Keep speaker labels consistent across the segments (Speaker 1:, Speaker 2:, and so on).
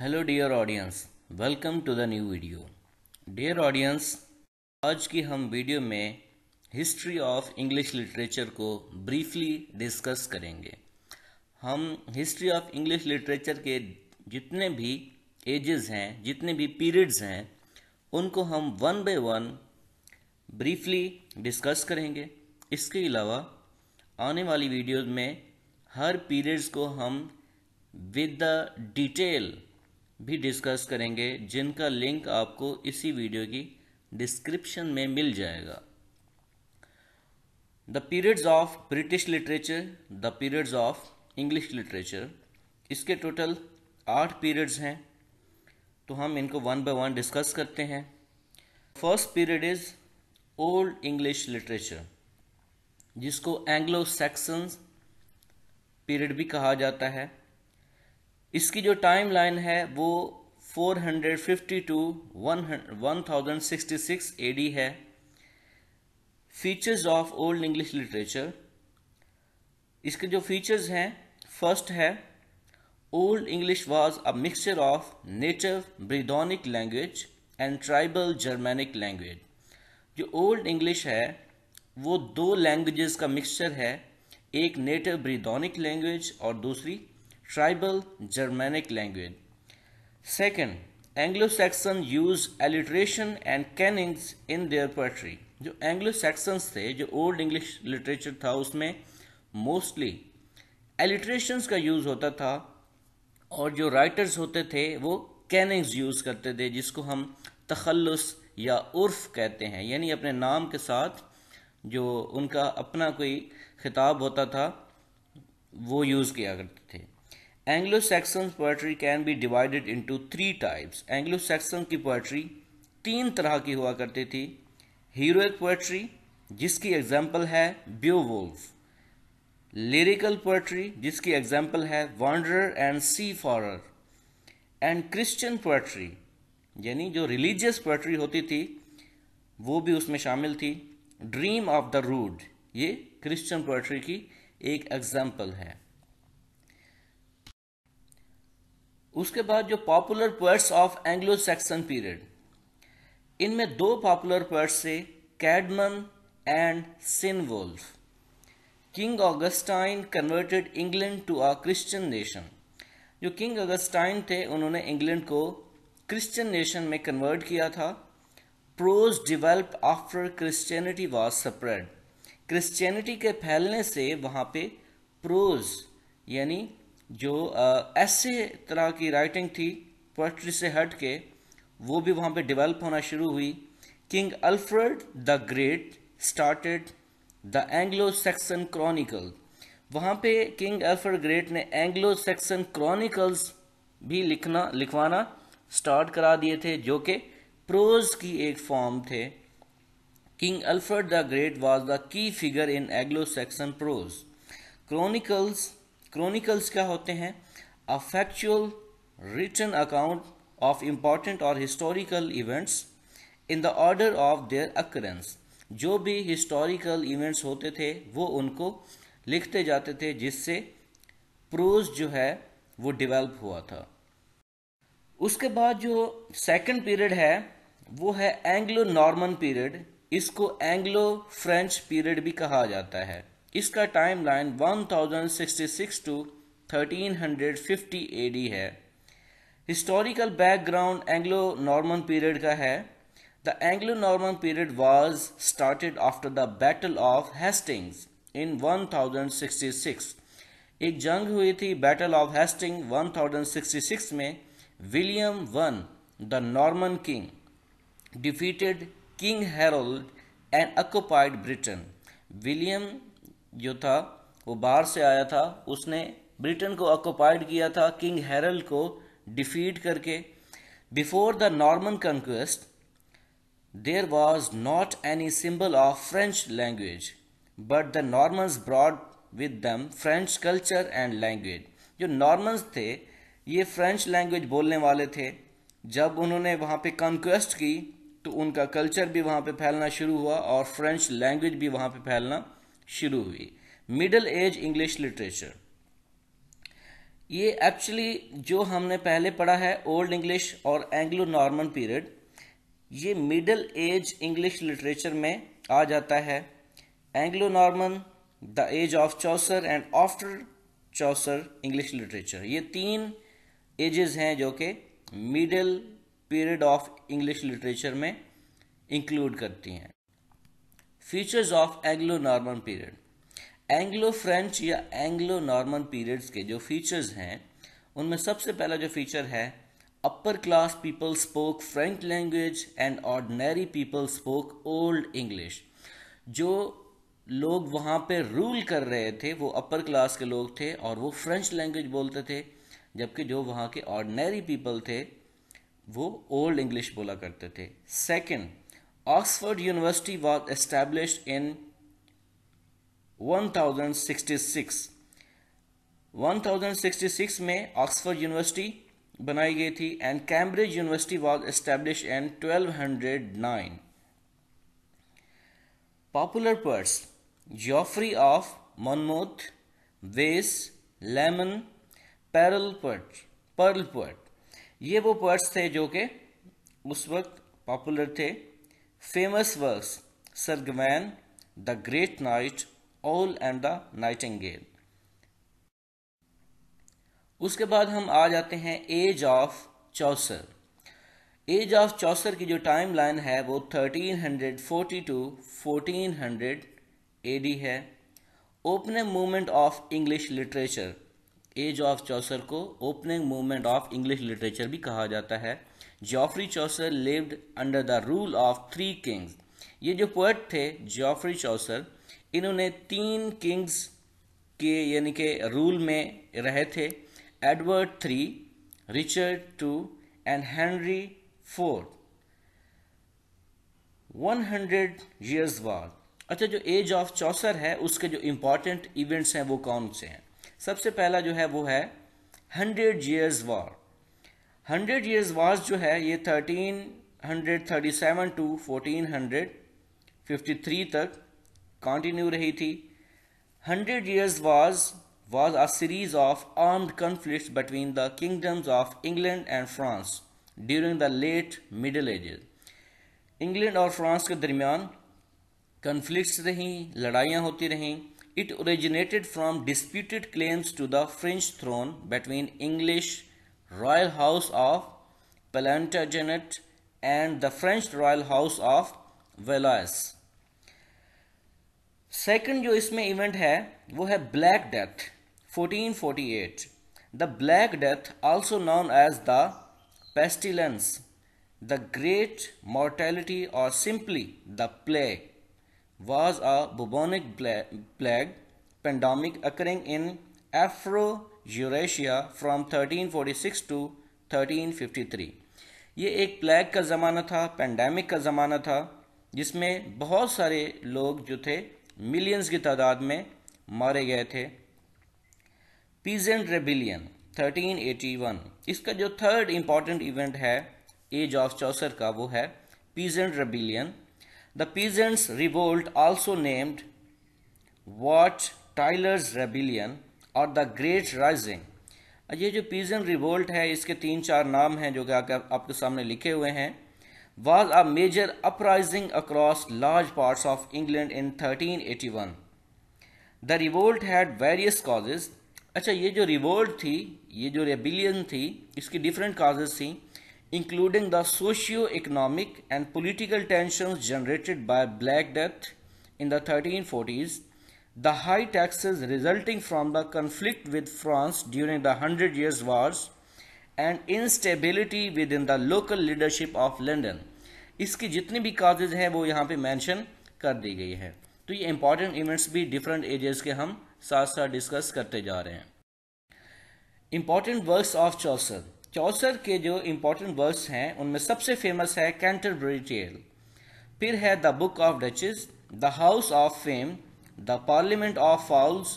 Speaker 1: Hello dear audience welcome to the new video dear audience आज की हम video में हिस्ट्री ऑफ इंग्लिश लिटरेचर को ब्रीफली डिस्कस करेंगे हम हिस्ट्री ऑफ इंग्लिश लिटरेचर के जितने भी एजेस हैं जितने भी पीरियड्स हैं उनको हम one by one briefly discuss करेंगे इसके अलावा आने वाली वीडियोज़ में हर पीरियड्स को हम विद द डिटेल भी डिस्कस करेंगे जिनका लिंक आपको इसी वीडियो की डिस्क्रिप्शन में मिल जाएगा the periods of British literature the periods of English literature इसके टोटल आठ पीरियड्स हैं तो हम इनको वन बाय वन डिस्कस करते हैं first period is Old English literature जिसको एंग्लो सैक्सन पीरियड भी कहा जाता है इसकी जो टाइम लाइन है वो फिफ्टी टू 1066 एडी है features of Old English literature इसके जो फीचर्स हैं फर्स्ट है Old English was a mixture of native Brythonic language and tribal Germanic language जो ओल्ड इंग्लिश है वो दो लैंग्वेजेस का मिक्सचर है एक नेटिव ब्रिदोनिक लैंग्वेज और दूसरी tribal Germanic language. Second Anglo-Saxon use alliteration and kennings in their poetry जो एंग्लो-सैक्सन्स थे जो ओल्ड इंग्लिश लिटरेचर था उसमें मोस्टली एलिट्रेशंस का यूज़ होता था और जो राइटर्स होते थे वो कैनिंग्स यूज़ करते थे जिसको हम तखलस या उर्फ कहते हैं यानी अपने नाम के साथ जो उनका अपना कोई खिताब होता था वो यूज़ किया करते थे Anglo Saxon poetry can be divided into three types Anglo Saxon की पोएट्री तीन तरह की हुआ करती थी हीरोइक पोएट्री जिसकी एग्जाम्पल है ब्यू वोल्फ लिरिकल पोएट्री जिसकी एग्जाम्पल है wanderer and seafarer and Christian poetry यानी जो रिलीजियस पोएट्री होती थी वो भी उसमें शामिल थी ड्रीम ऑफ द रूड ये क्रिश्चियन पोएट्री की एक एग्जाम्पल है उसके बाद जो popular poets of Anglo Saxon period इनमें दो पॉपुलर पोएट्स थे Caedmon and Cynewulf king Augustine converted England to a Christian nation जो किंग ऑगस्टाइन थे उन्होंने इंग्लैंड को क्रिश्चियन नेशन में कन्वर्ट किया था prose develop after Christianity was spread Christianity के फैलने से वहाँ पे प्रोज यानी जो ऐसे तरह की राइटिंग थी पोइट्री से हट के वो भी वहाँ पे डेवलप होना शुरू हुई king Alfred the great started the Anglo Saxon chronicle वहाँ पे किंग अल्फ्रेड ग्रेट ने एंग्लो सेक्सन क्रॉनिकल्स भी लिखना लिखवाना स्टार्ट करा दिए थे जो कि प्रोज की एक फॉर्म थे king Alfred the great was the key figure in Anglo Saxon prose chronicles chronicles क्या होते हैं a factual written account of important और historical events in the order of their occurrence जो भी हिस्टोरिकल इवेंट्स होते थे वो उनको लिखते जाते थे जिससे प्रोज जो है वो डिवेल्प हुआ था उसके बाद जो सेकंड पीरियड है वो है एंग्लो नॉर्मन पीरियड इसको एंग्लो फ्रेंच पीरियड भी कहा जाता है इसका time line one thousand sixty six to thirteen hundred fifty A D है historical background Anglo Norman period का है the Anglo Norman period was started after the battle of Hastings in 1066 एक जंग हुई थी बैटल ऑफ हेस्टिंग 1066 में William one the Norman king defeated king Harold and occupied Britain William जो था वो बाहर से आया था उसने ब्रिटेन को ऑक्यूपाइड किया था किंग हेरल्ड को डिफीट करके before the Norman conquest there was not any symbol of French language but the Normans brought with them French culture and language जो नॉर्मन्स थे ये फ्रेंच लैंग्वेज बोलने वाले थे जब उन्होंने वहाँ पे कंक्वेस्ट की तो उनका कल्चर भी वहाँ पे फैलना शुरू हुआ और फ्रेंच लैंग्वेज भी वहाँ पे फैलना शुरू हुई मिडल एज इंग्लिश लिटरेचर ये एक्चुअली जो हमने पहले पढ़ा है ओल्ड इंग्लिश और एंग्लो नॉर्मन पीरियड ये मिडल एज इंग्लिश लिटरेचर में आ जाता है Anglo Norman the age of Chaucer and after Chaucer English literature ये तीन एजेस हैं जो कि middle period of English literature में इंक्लूड करती हैं features of Anglo Norman period Anglo French या एंग्लो नॉर्मन पीरियड्स के जो फीचर्स हैं उनमें सबसे पहला जो फीचर है upper class people spoke French language and ordinary people spoke Old English जो लोग वहाँ पे रूल कर रहे थे वो अपर क्लास के लोग थे और वो फ्रेंच लैंग्वेज बोलते थे जबकि जो वहाँ के ऑर्डनरी पीपल थे वो ओल्ड इंग्लिश बोला करते थे second Oxford University was established in 1066 1066 में ऑक्सफोर्ड यूनिवर्सिटी बनाई गई थी and Cambridge university was establish in 1209 popular पर्स Geoffrey of Monmouth Wace Layamon पैरल पर्च पर्ल पर्ट ये वो पर्स थे जो कि उस वक्त पॉपुलर थे Famous works Sir Gawain, The Great Knight, Owl and the Nightingale. उसके बाद हम आ जाते हैं age of Chaucer age of Chaucer की जो टाइम लाइन है वो 1340 टू 1400 एडी है opening movement of English literature age of Chaucer को opening movement of English literature भी कहा जाता है Geoffrey Chaucer lived under the rule of three kings ये जो पोएट थे जॉफरी चौसर इन्होंने तीन किंग्स के यानी के रूल में रहे थे Edward three Richard two and Henry one hundred years बाद अच्छा जो एज ऑफ चौसर है उसके जो इम्पॉर्टेंट इवेंट्स हैं वो कौन से हैं सबसे पहला जो है वो है hundred years war hundred years was जो है ये thirteen hundred thirty seven to fourteen hundred fifty three तक कॉन्टिन्यू रही थी hundred years was was a series of armed conflict between the kingdoms of England and France during the late middle ages England और France के दरमियान conflict रहीं लड़ाइयाँ होती रहीं it originated from disputed claims to the French throne between English Royal House of Plantagenet and the French Royal House of Valois. Second, जो इसमें event है वो है black death 1448 The Black Death, also known as the pestilence, the great mortality, or simply the plague, was a bubonic plague pandemic occurring in Afro Eurasia from 1346 to 1353 ये एक plague का ज़माना था पेंडेमिक का ज़माना था जिसमें बहुत सारे लोग जो थे मिलियंस की तादाद में मारे गए थे पीजेंट रेबिलियन 1381 इसका जो थर्ड इम्पॉर्टेंट इवेंट है एज ऑफ चौसर का वो है peasant rebellion the peasants revolt also named Wat Tyler's rebellion or the great rising ये जो पीजन रिवोल्ट है इसके तीन चार नाम हैं जो कि आपके सामने लिखे हुए हैं was a major uprising across large parts of England in 1381 the revolt had various causes अच्छा ये जो रिवोल्ट थी ये जो रेबिलियन थी इसकी डिफरेंट काजेज थी including the socio economic and political tension generated by black death in the thirteen forties the high taxes resulting from the conflict with France during the Hundred Years' Wars and instability within the local leadership of London. इसकी जितनी भी causes हैं वो यहाँ पे mention कर दी गई है तो ये इंपॉर्टेंट इवेंट्स भी डिफरेंट एजेस के हम साथ साथ डिस्कस करते जा रहे हैं important works of Chaucer Chaucer के जो इंपॉर्टेंट वर्क्स हैं उनमें सबसे फेमस है कैंटरबरी टेल फिर है the book of duchess the house of fame The Parliament of Fowls,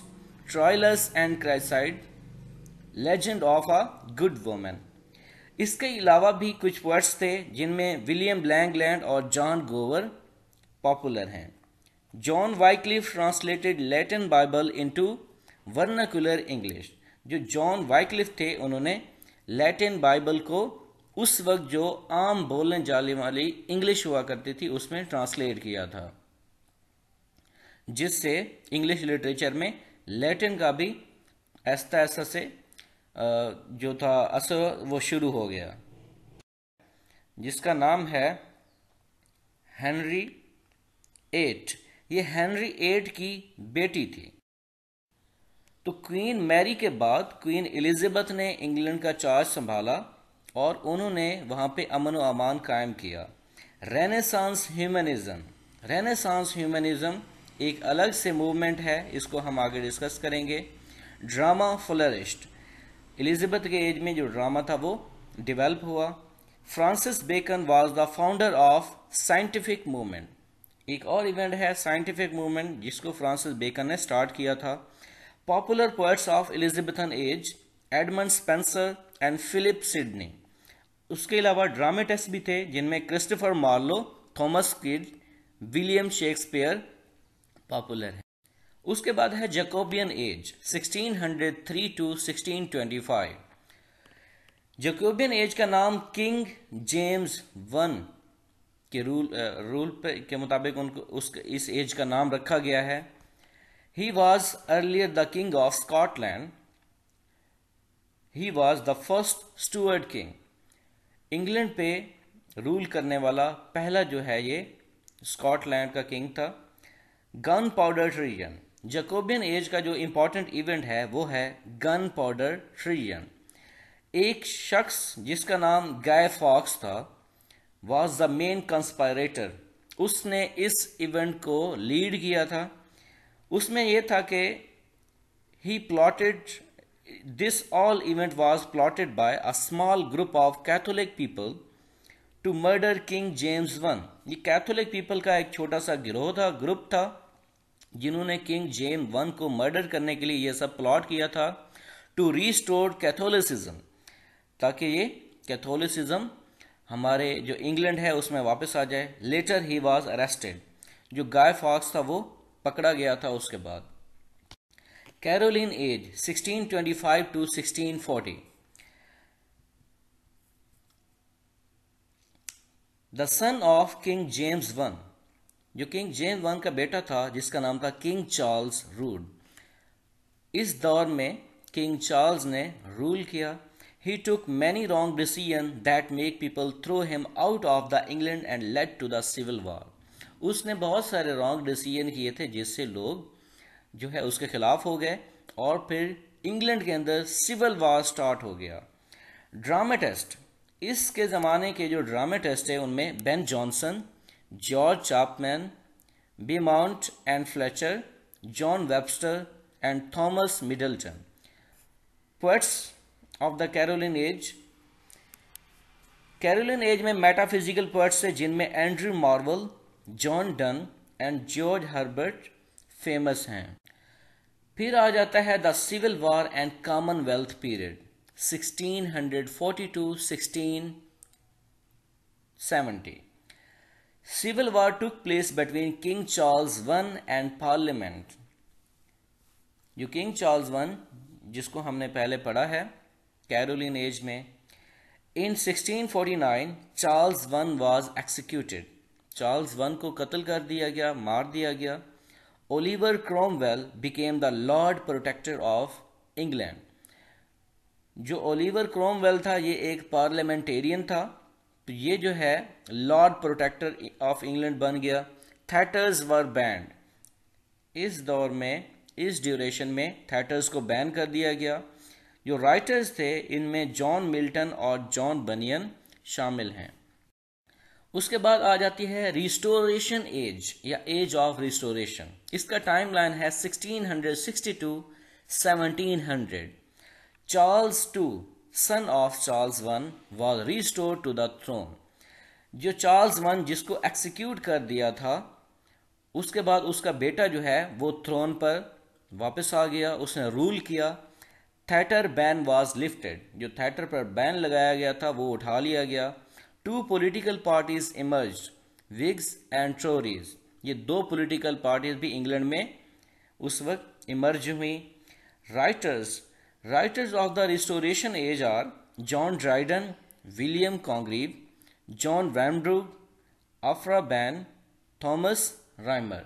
Speaker 1: Troilus and Criseyde legend of a good woman इसके अलावा भी कुछ वर्ड्स थे जिनमें विलियम ब्लैंगलैंड और जॉन गोवर पॉपुलर हैं John Wycliffe translated Latin Bible into vernacular English जो John Wycliffe थे उन्होंने लैटिन बाइबल को उस वक्त जो आम बोलने जाने वाली इंग्लिश हुआ करती थी उसमें ट्रांसलेट किया था जिससे इंग्लिश लिटरेचर में लैटिन का भी ऐसा ऐसा से जो था असर वो शुरू हो गया जिसका नाम है हेनरी एट ये हेनरी एट की बेटी थी तो क्वीन मैरी के बाद क्वीन एलिजाबेथ ने इंग्लैंड का चार्ज संभाला और उन्होंने वहां पे अमन अमान कायम किया रेनेसांस ह्यूमनिज्म रेनेसांस ह्यूमनिज्म एक अलग से मूवमेंट है इसको हम आगे डिस्कस करेंगे ड्रामा फ्लोरिस्ट एलिजाबेथ के एज में जो ड्रामा था वो डेवलप हुआ Francis Bacon was the founder of scientific movement एक और इवेंट है साइंटिफिक मूवमेंट जिसको फ्रांसिस बेकन ने स्टार्ट किया था popular poets of Elizabethan age Edmund Spenser and Philip Sidney उसके अलावा ड्रामेटिस्ट भी थे जिनमें Christopher Marlowe Thomas Kyd William Shakespeare popular है उसके बाद है Jacobean age 1603 to 1625 Jacobian as का नाम किंग जेम्स वन के रूल रूल पे के मुताबिक उनको उस इस एज का नाम रखा गया है he was earlier the king of Scotland he was the first Stuart king England पे रूल करने वाला पहला जो है ये स्कॉटलैंड का किंग था gunpowder treason Jacobean age का जो इम्पोर्टेंट इवेंट है वो है गन पाउडर ट्रिजन एक शख्स जिसका नाम गाय फॉक्स था वॉज द मेन कंस्पायरेटर उसने इस इवेंट को लीड किया था उसमें यह था कि he plotted this all event was plotted by a small group of Catholic people to murder King James one ये कैथोलिक पीपल का एक छोटा सा गिरोह था ग्रुप था जिन्होंने किंग जेम वन को मर्डर करने के लिए यह सब प्लॉट किया था टू रीस्टोर कैथोलिसिज्म ताकि ये कैथोलिसिज्म हमारे जो इंग्लैंड है उसमें वापस आ जाए लेटर ही वॉज अरेस्टेड जो गाय फॉक्स था वो पकड़ा गया था उसके बाद Caroline age 1625 to sixteen forty the son of King James one जो किंग जेम्स वन का बेटा था जिसका नाम था किंग चार्ल्स रूड इस दौर में किंग चार्ल्स ने रूल किया he took many wrong decision that make people throw him out of the England and led to the civil war उसने बहुत सारे रॉन्ग डिसीजन किए थे जिससे लोग जो है उसके खिलाफ हो गए और फिर इंग्लैंड के अंदर सिविल वॉर स्टार्ट हो गया ड्रामेटिस्ट इसके ज़माने के जो ड्रामे टेस्ट है उनमें Ben Jonson George Chapman Beaumont and Fletcher John Webster and Thomas Middleton poets of the Caroline age Caroline age में मेटाफिजिकल पोएट्स थे जिनमें Andrew Marvell John Donne and George Herbert famous हैं फिर आ जाता है the civil war and commonwealth period 1642 1670. Civil war took place between King Charles I and Parliament. जो King Charles one जिसको हमने पहले पढ़ा है कैरोलिन एज में in 1649 Charles one was executed Charles one को कत्ल कर दिया गया मार दिया गया Oliver Cromwell became the lord protector of England जो ओलिवर क्रोमवेल था ये एक पार्लियामेंटेरियन था तो ये जो है लॉर्ड प्रोटेक्टर ऑफ इंग्लैंड बन गया थेटर्स वर बैंड इस दौर में इस ड्यूरेशन में थेटर्स को बैन कर दिया गया जो राइटर्स थे इनमें जॉन मिल्टन और जॉन बनियन शामिल हैं उसके बाद आ जाती है रिस्टोरेशन एज या एज ऑफ रिस्टोरेशन इसका टाइमलाइन है 1662 to 1700 Charles two son of Charles one was restore to the throne जो चार्ल्स वन जिसको एक्सिक्यूट कर दिया था उसके बाद उसका बेटा जो है वो थ्रोन पर वापस आ गया उसने रूल किया थेटर बैन वॉज लिफ्टेड जो थेटर पर बैन लगाया गया था वो उठा लिया गया two political parties emerge Whigs and Tories ये दो पोलिटिकल पार्टीज भी इंग्लैंड में उस वक्त इमर्ज हुई writers Writers of the Restoration Age are John Dryden, William Congreve, John Vanbrugh, Afra Ban, Thomas Reimer.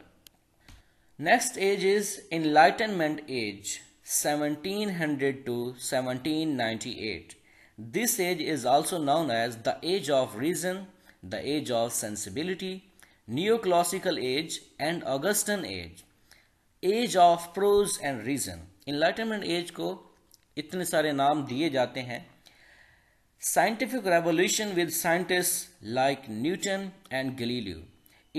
Speaker 1: Next age is Enlightenment Age 1700 to 1798. This age is also known as the Age of Reason, the Age of Sensibility, Neoclassical Age, and Augustan Age. Age of Prose and Reason. Enlightenment Age को इतने सारे नाम दिए जाते हैं scientific revolution with scientist like Newton and Galileo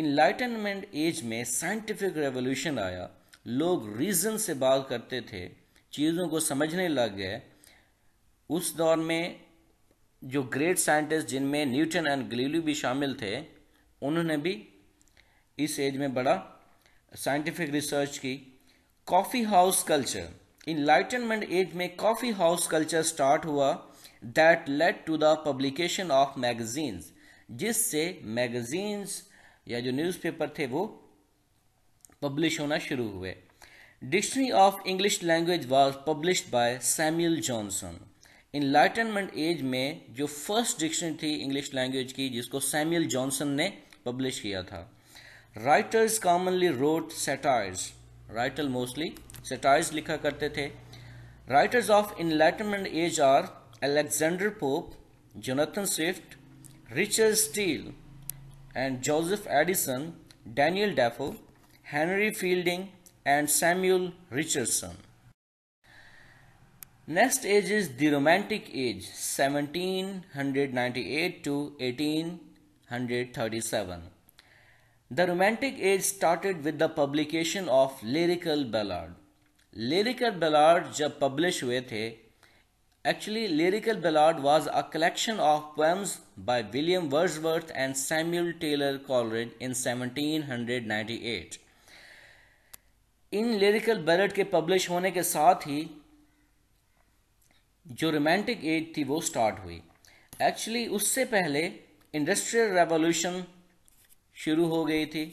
Speaker 1: enlightenment age में scientific revolution आया लोग रीज़न से बात करते थे चीज़ों को समझने लग गए उस दौर में जो ग्रेट साइंटिस्ट जिनमें न्यूटन एंड गलीलियो भी शामिल थे उन्होंने भी इस एज में बड़ा साइंटिफिक रिसर्च की coffee house culture enlightenment age में कॉफ़ी हाउस कल्चर स्टार्ट हुआ that led to the publication of magazines जिससे मैगजीन्स या जो न्यूज़पेपर थे वो पब्लिश होना शुरू हुए dictionary of English language was publish by Samuel Johnson enlightenment age में जो फर्स्ट डिक्शनरी थी इंग्लिश लैंग्वेज की जिसको सैम्यूल जॉनसन ने पब्लिश किया था writers commonly wrote satires writer mostly satires लिखा करते थे writers of enlightenment age are Alexander Pope Jonathan Swift Richard Steele and Joseph Addison Daniel Defoe Henry Fielding and Samuel Richardson next age is the romantic age 1798 to 1837. The Romantic age started with the publication of lyrical ballad. Lyrical ballad जब publish हुए थे actually lyrical ballad was a collection of poems by William Wordsworth and Samuel Taylor Coleridge in 1798। इन lyrical ballad के publish होने के साथ ही जो romantic as थी वो स्टार्ट हुई एक्चुअली उससे पहले इंडस्ट्रियल रेवोल्यूशन शुरू हो गई थी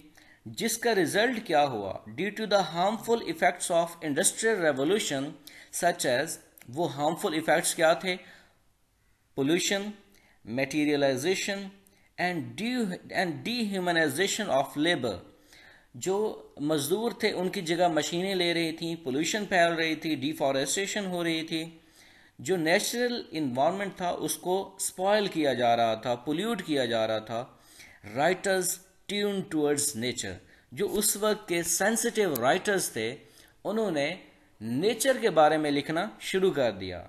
Speaker 1: जिसका रिजल्ट क्या हुआ due to the harmful effects of industrial revolution such as वो हार्मफुल इफेक्ट्स क्या थे pollution materialization and and dehumanization of labour जो मज़दूर थे उनकी जगह मशीनें ले रही थी पोल्यूशन फैल रही थी डिफॉरेस्टेशन हो रही थी जो नेचुरल इन्वामेंट था उसको स्पॉयल किया जा रहा था पोल्यूट किया जा रहा था राइटर्स ट्यून टूवर्ड्स नेचर जो उस वक्त के सेंसिटिव राइटर्स थे उन्होंने नेचर के बारे में लिखना शुरू कर दिया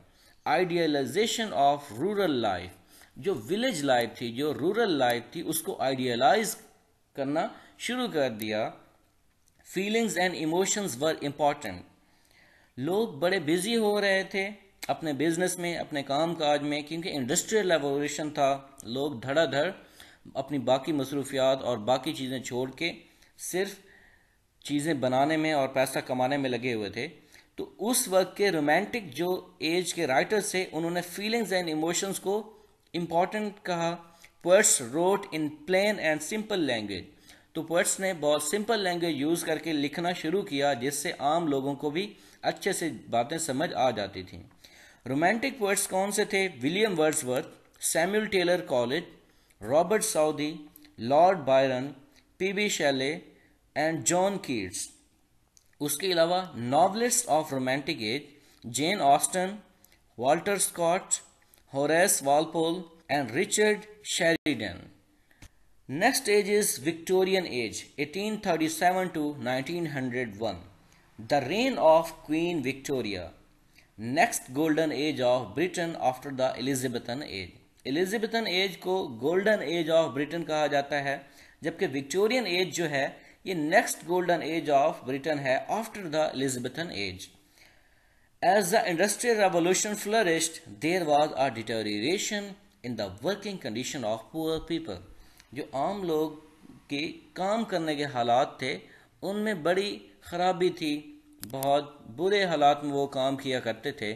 Speaker 1: आइडियलाइजेशन ऑफ रूरल लाइफ जो विलेज लाइफ थी जो रूरल लाइफ थी उसको आइडियलाइज करना शुरू कर दिया feelings and emotions were important लोग बड़े बिजी हो रहे थे अपने बिजनेस में अपने काम काज में क्योंकि इंडस्ट्रियल रेवोल्यूशन था लोग धड़ाधड़ अपनी बाकी मसरूफियात और बाकी चीज़ें छोड़ के सिर्फ चीज़ें बनाने में और पैसा कमाने में लगे हुए थे तो उस वक्त के रोमांटिक जो एज के राइटर्स थे उन्होंने फीलिंग्स एंड इमोशंस को इम्पॉर्टेंट कहा poets wrote in plain and simple language तो पर्ट्स ने बहुत सिंपल लैंग्वेज यूज़ करके लिखना शुरू किया जिससे आम लोगों को भी अच्छे से बातें समझ आ जाती थी रोमांटिक पर्ट्स कौन से थे William Wordsworth Samuel Taylor Coleridge Robert Southey, Lord Byron, P.B. Shelley and John Keats. उसके अलावा novelists of romantic age, Jane Austen, Walter Scott, Horace Walpole and Richard Sheridan. Next age is Victorian age, 1837 to 1901. The reign of Queen Victoria. Next golden age of Britain after the Elizabethan age. Elizabethan age को golden age of Britain कहा जाता है जबकि Victorian age जो है ये next golden age of Britain है after the Elizabethan age age the industrial revolution flourished there was a deterioration in the working condition of poor people जो आम लोग के काम करने के हालात थे उनमें बड़ी खराबी थी बहुत बुरे हालात में वो काम किया करते थे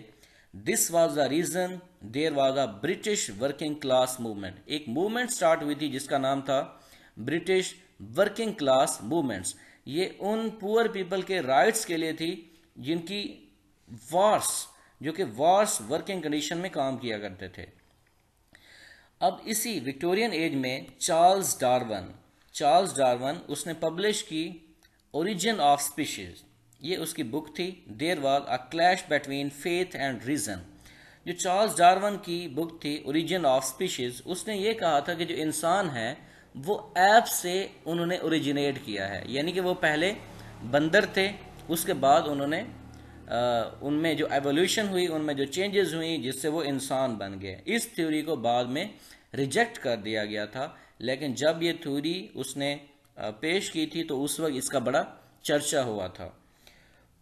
Speaker 1: this was the reason there was a British working class movement एक मूवमेंट स्टार्ट हुई थी जिसका नाम था ब्रिटिश वर्किंग क्लास मूवमेंट्स ये उन पुअर पीपल के राइट्स के लिए थी जिनकी वार्स जो कि वार्स वर्किंग कंडीशन में काम किया करते थे अब इसी विक्टोरियन एज में चार्ल्स डार्वन चार्ल्स डार्वन उसने पब्लिश की ओरिजिन ऑफ स्पीशीज ये उसकी बुक थी there was a clash between faith and reason जो चार्ल्स डार्वन की बुक थी ओरिजिन ऑफ स्पीशीज उसने ये कहा था कि जो इंसान है वो ऐप से उन्होंने ओरिजिनेट किया है यानी कि वो पहले बंदर थे उसके बाद उन्होंने उनमें जो एवोल्यूशन हुई उनमें जो चेंजेस हुई जिससे वो इंसान बन गए इस थ्योरी को बाद में रिजेक्ट कर दिया गया था लेकिन जब ये थ्योरी उसने पेश की थी तो उस वक्त इसका बड़ा चर्चा हुआ था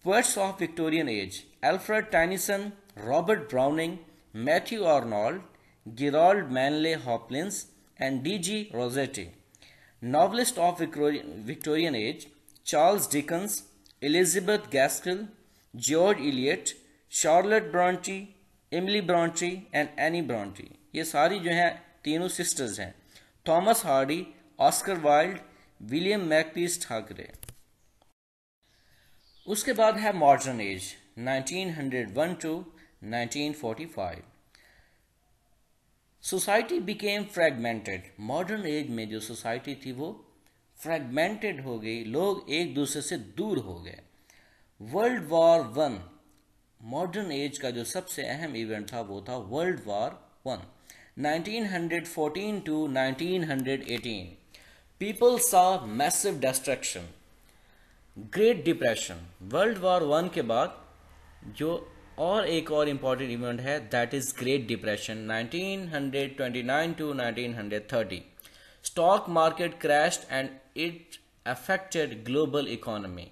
Speaker 1: poets of Victorian age Alfred Tennyson Robert Browning Matthew Arnold Gerard Manley Hopkins and D G Rossetti novelist of Victorian age Charles Dickens Elizabeth Gaskell George Eliot Charlotte Bronte Emily Bronte and Anne Bronte ये सारी जो हैं तीनों sisters हैं Thomas Hardy Oscar Wilde William Makepeace Thackeray उसके बाद है modern age 1901 to 1945. Society became fragmented modern age में जो सोसाइटी थी वो फ्रेगमेंटेड हो गई लोग एक दूसरे से दूर हो गए world war one modern age का जो सबसे अहम इवेंट था वो था world war one 1914 to 1918 people saw massive destruction great depression world war one के बाद जो और एक और इम्पॉर्टेंट इवेंट है that is great 1929 to 1930 Stock market crashed and it affected global economy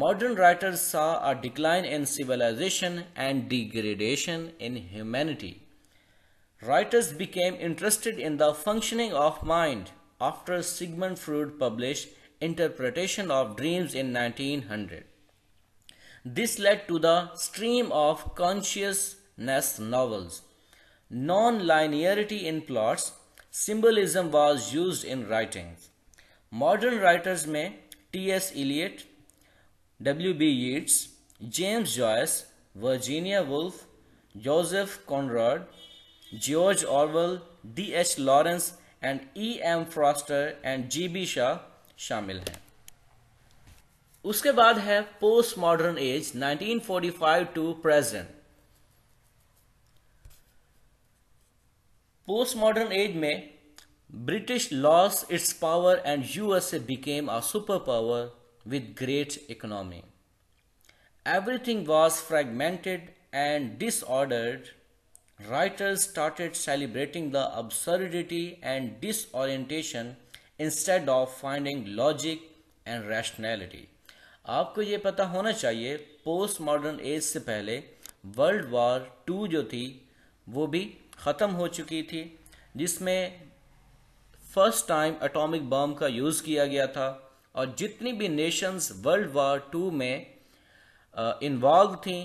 Speaker 1: modern writers saw a decline in civilization and degradation in humanity writers became interested in the functioning of mind after sigmund freud published interpretation of dreams in 1900 this led to the stream of consciousness novels. Non-linearity in plots, symbolism was used in writings. Modern writers may T.S. Eliot, W.B. Yeats, James Joyce, Virginia Woolf, Joseph Conrad, George Orwell, D.H. Lawrence and E.M. Foster and G.B. Shah शामिल हैं उसके बाद है post modern age 1945 to present post modern age में British lost its power and USA became a super power with great economy everything was fragmented and disordered writers started celebrating the absurdity and disorientation instead of finding logic and rationality आपको ये पता होना चाहिए post modern as से पहले world war to जो थी वो भी ख़त्म हो चुकी थी जिसमें फर्स्ट टाइम एटॉमिक बम का यूज़ किया गया था और जितनी भी नेशंस वर्ल्ड वार टू में इन्वॉल्व थी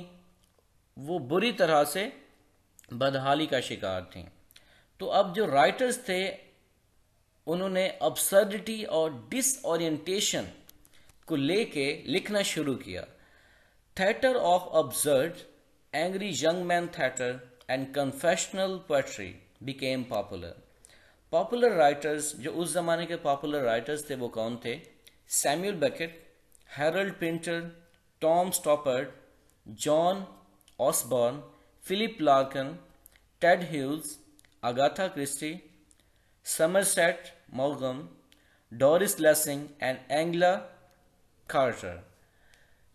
Speaker 1: वो बुरी तरह से बदहाली का शिकार थी तो अब जो राइटर्स थे उन्होंने अब्सर्डिटी और डिसऑरिएंटेशन को लेके लिखना शुरू किया theatre of absurd angry young man theatre and confessional poetry became popular popular writers जो उस ज़माने के पॉपुलर राइटर्स थे वो कौन थे Samuel Beckett Harold Pinter Tom Stoppard John Osborne Philip Larkin Ted Hughes Agatha Christie Somerset मोगम Doris Lessing and Angela Carter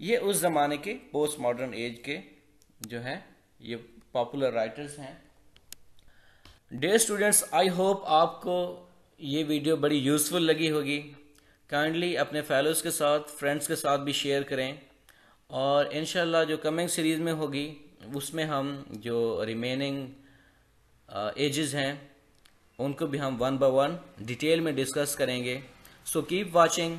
Speaker 1: ये उस ज़माने के पोस्ट मॉडर्न एज के जो हैं ये पॉपुलर राइटर्स हैं डे स्टूडेंट्स आई होप आपको ये वीडियो बड़ी यूज़फुल लगी होगी काइंडली अपने फैलोज़ के साथ फ्रेंड्स के साथ भी शेयर करें और इन जो कमिंग सीरीज़ में होगी उसमें हम जो रिमेनिंग एजेस uh, हैं उनको भी हम वन बाय वन डिटेल में डिस्कस करेंगे सो कीप वाचिंग